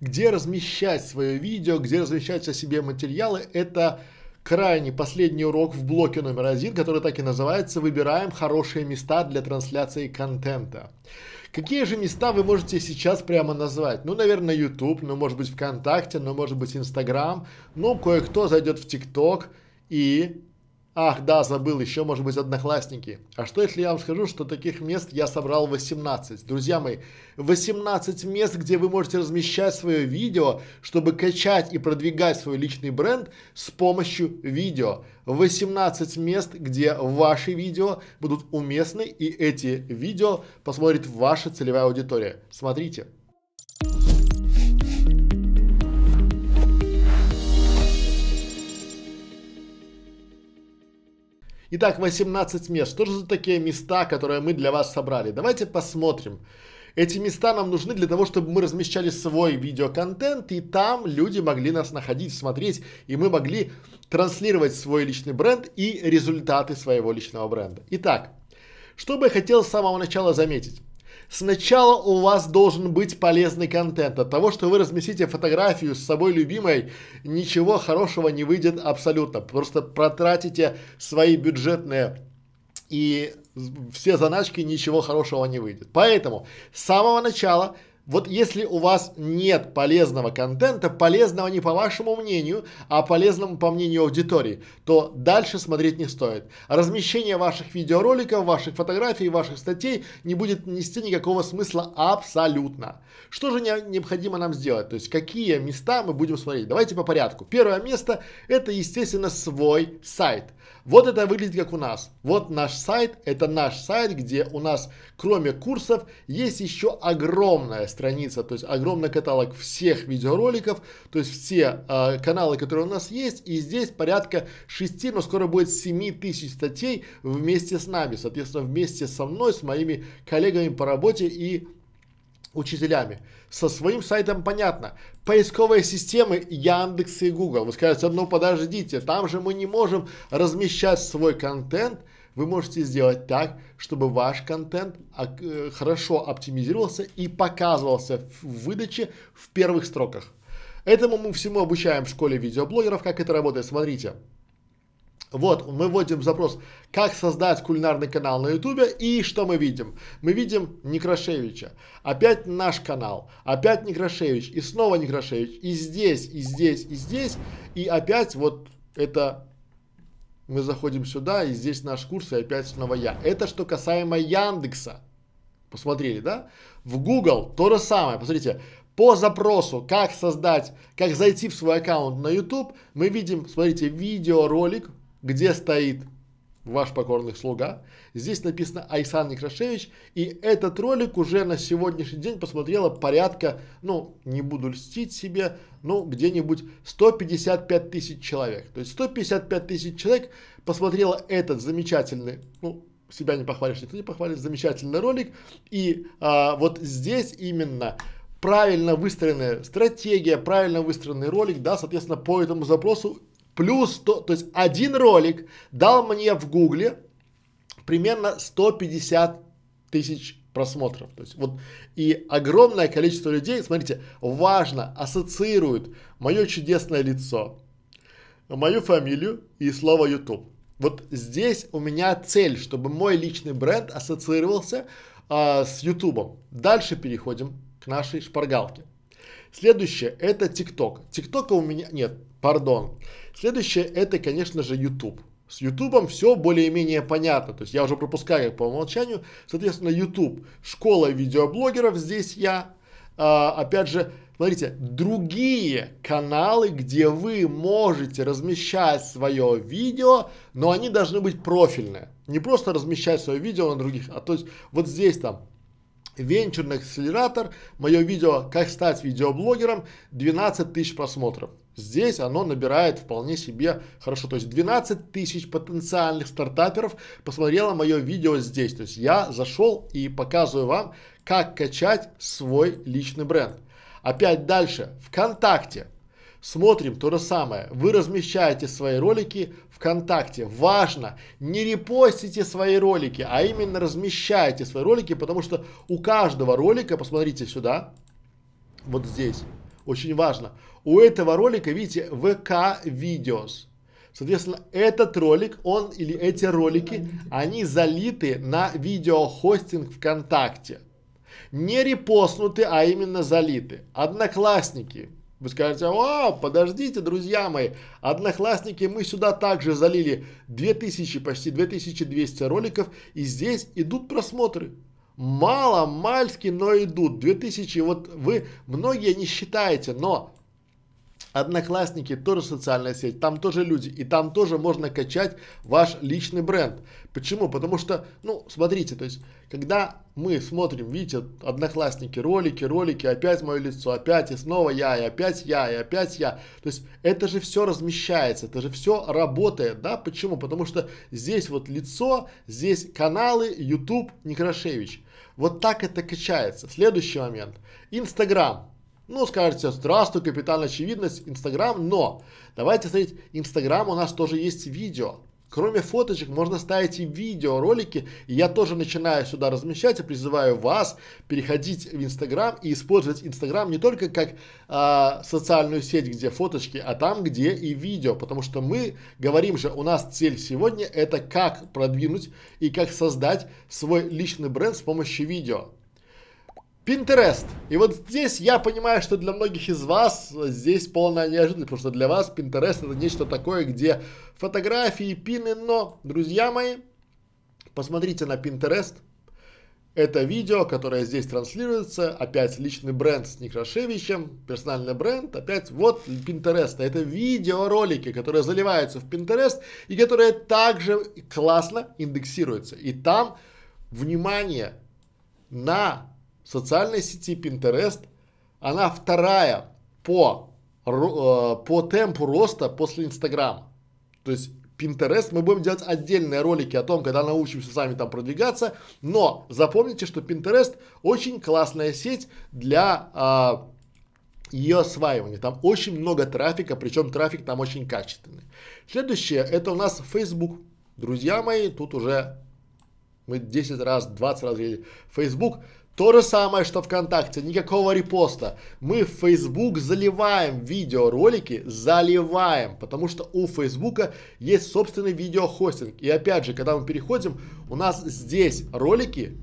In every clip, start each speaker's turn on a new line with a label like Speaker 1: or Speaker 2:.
Speaker 1: где размещать свое видео, где размещать о себе материалы, это крайний, последний урок в блоке номер один, который так и называется «Выбираем хорошие места для трансляции контента». Какие же места вы можете сейчас прямо назвать? Ну, наверное, YouTube, ну, может быть, ВКонтакте, ну, может быть, Инстаграм, ну, кое-кто зайдет в ТикТок и Ах, да, забыл, еще, может быть, одноклассники. А что, если я вам скажу, что таких мест я собрал 18? Друзья мои, 18 мест, где вы можете размещать свое видео, чтобы качать и продвигать свой личный бренд с помощью видео. 18 мест, где ваши видео будут уместны и эти видео посмотрит ваша целевая аудитория. Смотрите. Итак, 18 мест. Что же за такие места, которые мы для вас собрали? Давайте посмотрим. Эти места нам нужны для того, чтобы мы размещали свой видеоконтент, и там люди могли нас находить, смотреть, и мы могли транслировать свой личный бренд и результаты своего личного бренда. Итак, что бы я хотел с самого начала заметить. Сначала у вас должен быть полезный контент. От того, что вы разместите фотографию с собой любимой, ничего хорошего не выйдет абсолютно. Просто протратите свои бюджетные и все заначки, ничего хорошего не выйдет. Поэтому с самого начала вот если у вас нет полезного контента, полезного не по вашему мнению, а полезному по мнению аудитории, то дальше смотреть не стоит. Размещение ваших видеороликов, ваших фотографий, ваших статей не будет нести никакого смысла абсолютно. Что же не, необходимо нам сделать? То есть какие места мы будем смотреть? Давайте по порядку. Первое место это, естественно, свой сайт. Вот это выглядит как у нас. Вот наш сайт, это наш сайт, где у нас кроме курсов есть еще огромная страница, то есть огромный каталог всех видеороликов, то есть все э, каналы, которые у нас есть, и здесь порядка 6, но скоро будет 7 тысяч статей вместе с нами, соответственно, вместе со мной, с моими коллегами по работе и учителями. Со своим сайтом понятно. Поисковые системы Яндекс и Google. Вы скажете, ну подождите, там же мы не можем размещать свой контент – вы можете сделать так, чтобы ваш контент а, э, хорошо оптимизировался и показывался в выдаче в первых строках. Этому мы всему обучаем в школе видеоблогеров, как это работает. Смотрите. Вот, мы вводим запрос, как создать кулинарный канал на ютубе, и что мы видим? Мы видим Некрашевича, опять наш канал, опять Некрашевич, и снова Некрашевич, и здесь, и здесь, и здесь, и опять вот это мы заходим сюда, и здесь наш курс, и опять снова я. Это что касаемо Яндекса. Посмотрели, да? В Google то же самое. Посмотрите, по запросу, как создать, как зайти в свой аккаунт на YouTube, мы видим, смотрите, видеоролик, где стоит ваш покорный слуга. Здесь написано Айсан Некрашевич, и этот ролик уже на сегодняшний день посмотрело порядка, ну, не буду льстить себе, ну, где-нибудь 155 тысяч человек. То есть 155 тысяч человек посмотрело этот замечательный, ну, себя не похвалишь, никто не похвалит, замечательный ролик. И а, вот здесь именно правильно выстроенная стратегия, правильно выстроенный ролик, да, соответственно, по этому запросу Плюс 100, то есть один ролик дал мне в гугле примерно 150 тысяч просмотров. То есть вот и огромное количество людей, смотрите, важно, ассоциируют мое чудесное лицо, мою фамилию и слово YouTube. Вот здесь у меня цель, чтобы мой личный бренд ассоциировался а, с YouTube. Дальше переходим к нашей шпаргалке. Следующее это ТикТок. ТикТока у меня нет, пардон. Следующее это, конечно же, Ютуб. С Ютубом все более-менее понятно, то есть я уже пропускаю по умолчанию. Соответственно, Ютуб, школа видеоблогеров, здесь я. А, опять же, смотрите, другие каналы, где вы можете размещать свое видео, но они должны быть профильные. Не просто размещать свое видео на других, а то есть вот здесь там венчурный акселератор, мое видео «Как стать видеоблогером» 12 тысяч просмотров. Здесь оно набирает вполне себе хорошо. То есть 12 тысяч потенциальных стартаперов посмотрело мое видео здесь. То есть я зашел и показываю вам, как качать свой личный бренд. Опять дальше. ВКонтакте. Смотрим то же самое. Вы размещаете свои ролики ВКонтакте. Важно, не репостите свои ролики, а именно размещайте свои ролики, потому что у каждого ролика, посмотрите сюда, вот здесь, очень важно, у этого ролика, видите, ВК Видеос. Соответственно, этот ролик, он или эти ролики, они залиты на видеохостинг ВКонтакте. Не репостнуты, а именно залиты. Одноклассники, вы скажете, о, подождите, друзья мои, одноклассники мы сюда также залили 2000, почти 2200 роликов, и здесь идут просмотры. Мало мальски, но идут. 2000, вот вы многие не считаете, но Одноклассники тоже социальная сеть, там тоже люди, и там тоже можно качать ваш личный бренд. Почему? Потому что, ну, смотрите, то есть, когда мы смотрим, видите, одноклассники, ролики, ролики, опять мое лицо, опять и снова я, и опять я, и опять я. То есть это же все размещается, это же все работает, да? Почему? Потому что здесь вот лицо, здесь каналы, YouTube, Некрашевич. Вот так это качается. Следующий момент. Инстаграм. Ну, скажете, здравствуй, капитан очевидность, Инстаграм, но давайте смотреть, Инстаграм у нас тоже есть видео. Кроме фоточек можно ставить и видеоролики, и я тоже начинаю сюда размещать и призываю вас переходить в Инстаграм и использовать Инстаграм не только как э, социальную сеть, где фоточки, а там, где и видео, потому что мы говорим же, у нас цель сегодня это как продвинуть и как создать свой личный бренд с помощью видео. Пинтерест. И вот здесь я понимаю, что для многих из вас здесь полная неожиданность, потому что для вас Пинтерест это нечто такое, где фотографии, пины, но, друзья мои, посмотрите на Пинтерест. Это видео, которое здесь транслируется, опять личный бренд с Некрашевичем, персональный бренд, опять вот Пинтерест. Это видеоролики, которые заливаются в Пинтерест и которые также классно индексируются. И там, внимание, на социальной сети Pinterest, она вторая по, э, по темпу роста после Инстаграма. То есть Pinterest, мы будем делать отдельные ролики о том, когда научимся сами там продвигаться, но запомните, что Pinterest очень классная сеть для а, ее осваивания. Там очень много трафика, причем трафик там очень качественный. Следующее, это у нас Facebook. Друзья мои, тут уже мы 10 раз, 20 раз видели. Facebook то же самое, что ВКонтакте, никакого репоста. Мы в Facebook заливаем видеоролики, заливаем, потому что у Фейсбука есть собственный видеохостинг. И опять же, когда мы переходим, у нас здесь ролики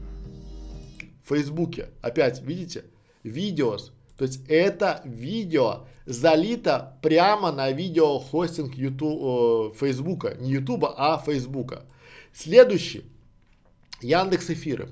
Speaker 1: в Фейсбуке. Опять, видите? видео. То есть это видео залито прямо на видеохостинг YouTube, э, Фейсбука. Не Ютуба, а Фейсбука. Следующий. Яндекс Эфиры.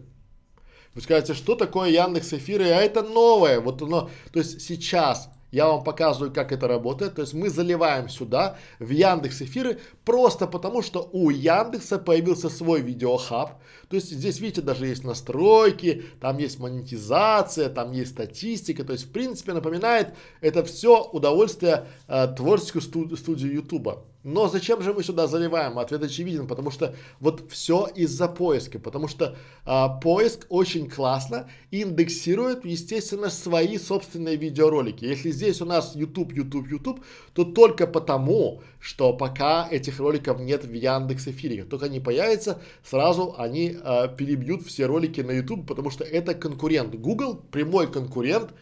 Speaker 1: Вы скажете, что такое Яндекс Эфиры, а это новое, вот оно, то есть сейчас я вам показываю, как это работает. То есть мы заливаем сюда, в Яндекс эфиры, просто потому, что у Яндекса появился свой видеохаб. То есть здесь, видите, даже есть настройки, там есть монетизация, там есть статистика. То есть, в принципе, напоминает это все удовольствие э, творческую студ студию Ютуба. Но зачем же мы сюда заливаем? Ответ очевиден, потому что вот все из-за поиска, потому что а, поиск очень классно индексирует, естественно, свои собственные видеоролики. Если здесь у нас YouTube, YouTube, YouTube, то только потому, что пока этих роликов нет в Яндекс эфире, только они появятся, сразу они а, перебьют все ролики на YouTube, потому что это конкурент Google, прямой конкурент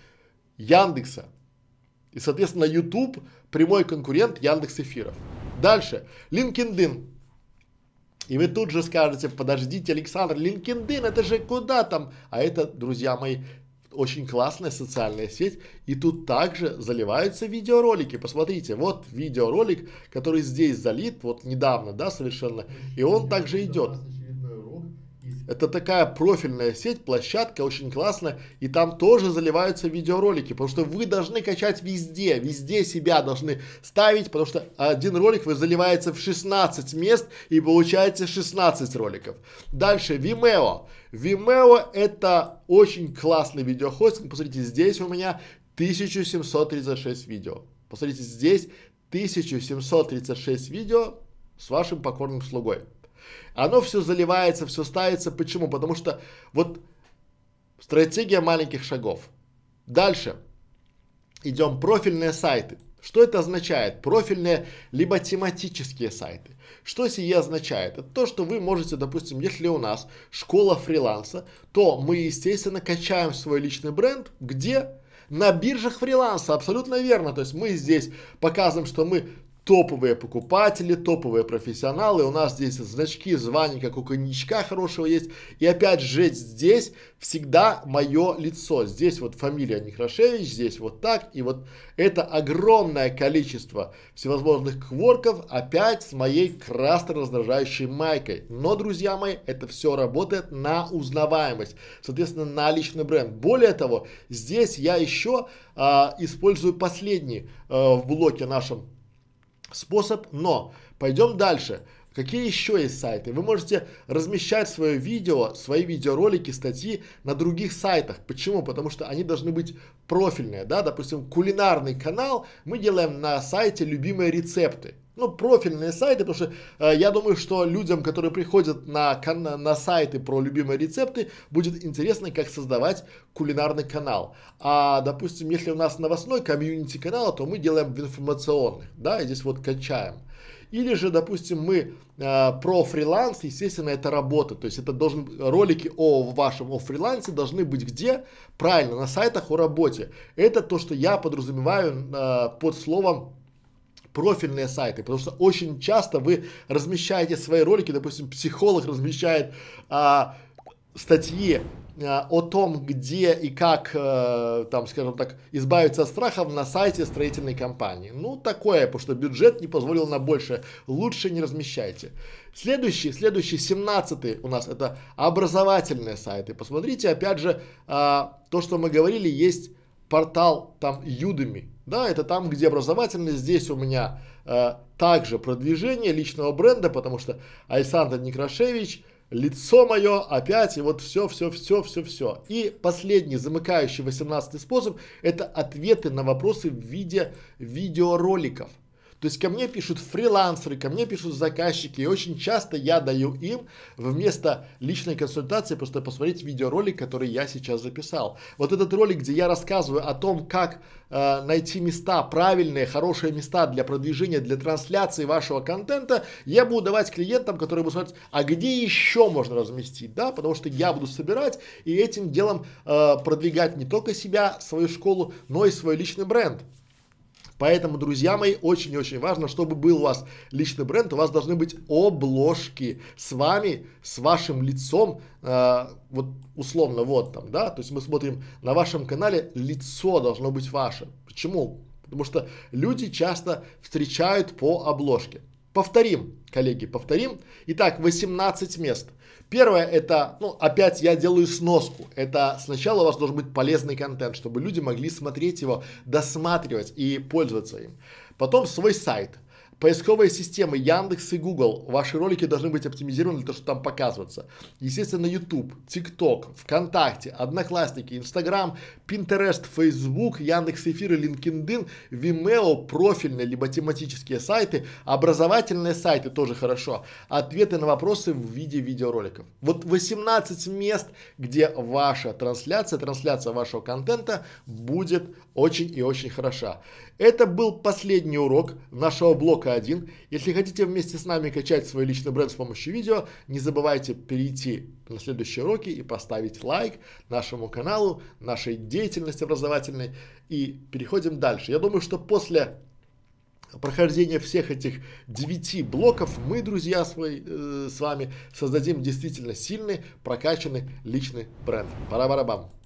Speaker 1: Яндекса. И, соответственно, YouTube прямой конкурент Яндекс эфиров. Дальше. LinkedIn. И вы тут же скажете, подождите, Александр, LinkedIn, это же куда там? А это, друзья мои, очень классная социальная сеть. И тут также заливаются видеоролики. Посмотрите, вот видеоролик, который здесь залит, вот недавно, да, совершенно. И он также идет это такая профильная сеть, площадка очень классная, и там тоже заливаются видеоролики, потому что вы должны качать везде, везде себя должны ставить, потому что один ролик вы заливается в 16 мест и получаете 16 роликов. Дальше Vimeo. Vimeo это очень классный видеохостинг, посмотрите, здесь у меня 1736 видео. Посмотрите, здесь 1736 видео с вашим покорным слугой. Оно все заливается, все ставится. Почему? Потому что вот стратегия маленьких шагов. Дальше идем профильные сайты. Что это означает? Профильные либо тематические сайты. Что сие означает? Это то, что вы можете, допустим, если у нас школа фриланса, то мы, естественно, качаем свой личный бренд, где на биржах фриланса, абсолютно верно. То есть мы здесь показываем, что мы топовые покупатели, топовые профессионалы. У нас здесь значки, звания, как у коньячка хорошего есть. И опять же здесь всегда мое лицо. Здесь вот фамилия Некрашевич, здесь вот так. И вот это огромное количество всевозможных кворков опять с моей красно раздражающей майкой. Но, друзья мои, это все работает на узнаваемость, соответственно, на личный бренд. Более того, здесь я еще а, использую последний а, в блоке нашем способ, но пойдем дальше. Какие еще есть сайты? Вы можете размещать свое видео, свои видеоролики, статьи на других сайтах. Почему? Потому что они должны быть профильные, да, допустим, кулинарный канал мы делаем на сайте любимые рецепты ну, профильные сайты, потому что э, я думаю, что людям, которые приходят на, на сайты про любимые рецепты, будет интересно, как создавать кулинарный канал. А, допустим, если у нас новостной комьюнити канала, то мы делаем в информационных, да, и здесь вот качаем. Или же, допустим, мы э, про фриланс, естественно, это работа. То есть это должен, ролики о вашем о фрилансе должны быть где? Правильно, на сайтах о работе. Это то, что я подразумеваю э, под словом профильные сайты, потому что очень часто вы размещаете свои ролики, допустим, психолог размещает а, статьи а, о том, где и как, а, там, скажем так, избавиться от страхов на сайте строительной компании. Ну, такое, потому что бюджет не позволил на больше. Лучше не размещайте. Следующий, следующий, семнадцатый у нас это образовательные сайты. Посмотрите, опять же, а, то, что мы говорили, есть портал там Юдами да, это там, где образовательность. Здесь у меня э, также продвижение личного бренда, потому что Александр Некрашевич, лицо мое, опять, и вот все, все, все, все, все. И последний, замыкающий 18 способ, это ответы на вопросы в виде видеороликов. То есть ко мне пишут фрилансеры, ко мне пишут заказчики, и очень часто я даю им вместо личной консультации просто посмотреть видеоролик, который я сейчас записал. Вот этот ролик, где я рассказываю о том, как э, найти места, правильные, хорошие места для продвижения, для трансляции вашего контента, я буду давать клиентам, которые будут смотреть, а где еще можно разместить, да, потому что я буду собирать и этим делом э, продвигать не только себя, свою школу, но и свой личный бренд. Поэтому, друзья мои, очень-очень важно, чтобы был у вас личный бренд, у вас должны быть обложки с вами, с вашим лицом, э, вот условно вот там, да, то есть мы смотрим на вашем канале, лицо должно быть ваше. Почему? Потому что люди часто встречают по обложке. Повторим, коллеги, повторим. Итак, 18 мест. Первое это, ну опять я делаю сноску, это сначала у вас должен быть полезный контент, чтобы люди могли смотреть его, досматривать и пользоваться им. Потом свой сайт – Поисковые системы Яндекс и Google. Ваши ролики должны быть оптимизированы для того, чтобы там показываться. Естественно, YouTube, TikTok, ВКонтакте, Одноклассники, Instagram, Pinterest, Facebook, Яндекс и LinkedIn, Vimeo, профильные либо тематические сайты, образовательные сайты тоже хорошо. Ответы на вопросы в виде видеороликов. Вот 18 мест, где ваша трансляция, трансляция вашего контента будет очень и очень хороша. Это был последний урок нашего блока 1. Если хотите вместе с нами качать свой личный бренд с помощью видео, не забывайте перейти на следующие уроки и поставить лайк нашему каналу, нашей деятельности образовательной. И переходим дальше. Я думаю, что после прохождения всех этих девяти блоков мы, друзья, свой, э, с вами создадим действительно сильный, прокачанный личный бренд. Пора-барабам!